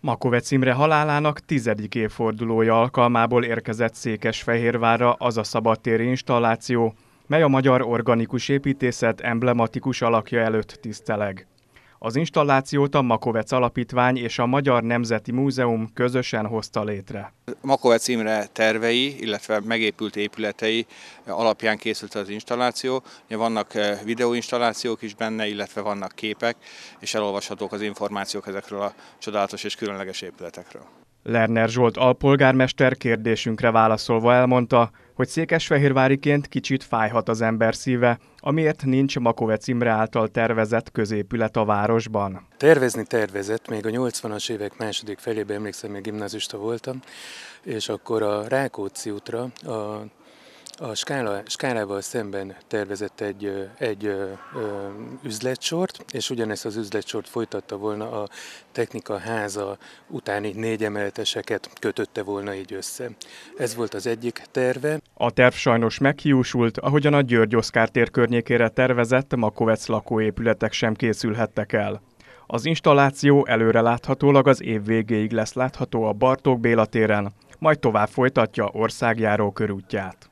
Makovec Imre halálának tizedik évfordulója alkalmából érkezett Székesfehérvárra az a szabadtéri installáció, mely a magyar organikus építészet emblematikus alakja előtt tiszteleg. Az installációt a Makovec Alapítvány és a Magyar Nemzeti Múzeum közösen hozta létre. Makovec Imre tervei, illetve megépült épületei alapján készült az installáció. Vannak eh, videóinstallációk is benne, illetve vannak képek, és elolvashatók az információk ezekről a csodálatos és különleges épületekről. Lerner Zsolt alpolgármester kérdésünkre válaszolva elmondta, hogy székesfehérváriként kicsit fájhat az ember szíve, amiért nincs Makovec Imre által tervezett középület a városban. Tervezni tervezett, még a 80-as évek második felében emlékszem, még gimnazista voltam, és akkor a Rákóczi útra, a a skála, skálával szemben tervezett egy, egy ö, ö, üzletsort, és ugyanezt az üzletsort folytatta volna a technika háza utáni négy emeleteseket kötötte volna így össze. Ez volt az egyik terve. A terv sajnos meghiúsult, ahogyan a György Oszkár tér környékére tervezett Makovec lakóépületek sem készülhettek el. Az installáció láthatólag az év végéig lesz látható a Bartók Béla téren, majd tovább folytatja országjáró körútját.